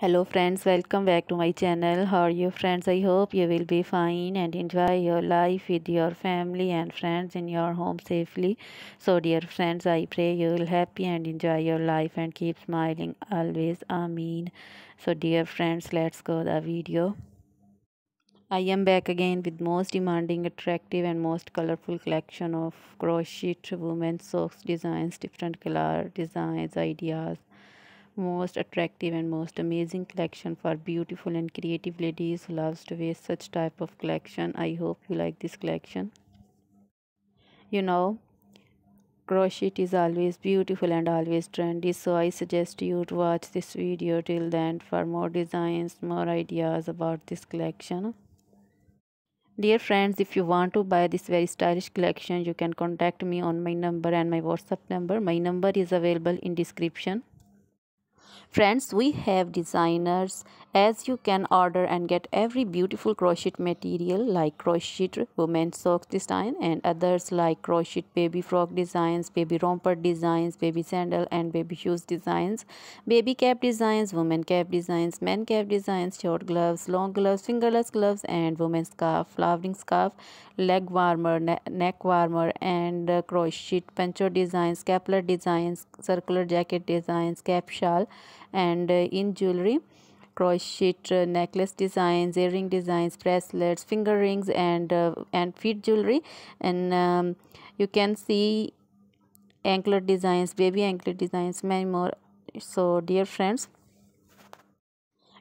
hello friends welcome back to my channel how are you friends i hope you will be fine and enjoy your life with your family and friends in your home safely so dear friends i pray you will happy and enjoy your life and keep smiling always amen so dear friends let's go the video i am back again with most demanding attractive and most colorful collection of crochet women's socks designs different color designs ideas most attractive and most amazing collection for beautiful and creative ladies who loves to wear such type of collection i hope you like this collection you know crochet is always beautiful and always trendy so i suggest you to watch this video till then for more designs more ideas about this collection Dear friends, if you want to buy this very stylish collection, you can contact me on my number and my WhatsApp number. My number is available in description. Friends, we have designers as you can order and get every beautiful crochet material like crochet women's socks design and others like crochet baby frog designs, baby romper designs, baby sandal and baby shoes designs, baby cap designs, women cap designs, men cap designs, short gloves, long gloves, fingerless gloves and women's scarf, flowering scarf, leg warmer, ne neck warmer and uh, crochet puncher designs, scapular designs, circular jacket designs, cap shawl, and uh, in jewelry crochet uh, necklace designs earring designs bracelets finger rings and uh, and feet jewelry and um, you can see anklet designs baby anklet designs many more so dear friends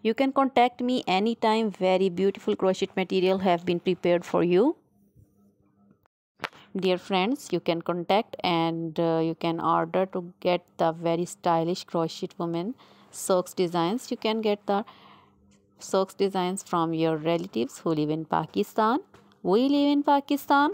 you can contact me anytime very beautiful crochet material have been prepared for you dear friends you can contact and uh, you can order to get the very stylish crochet woman socks designs. You can get the socks designs from your relatives who live in Pakistan. We live in Pakistan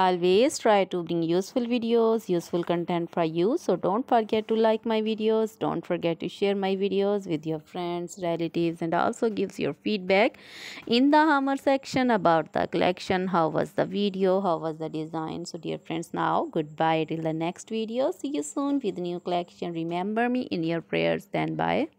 always try to bring useful videos useful content for you so don't forget to like my videos don't forget to share my videos with your friends relatives and also gives your feedback in the hammer section about the collection how was the video how was the design so dear friends now goodbye till the next video see you soon with new collection remember me in your prayers then bye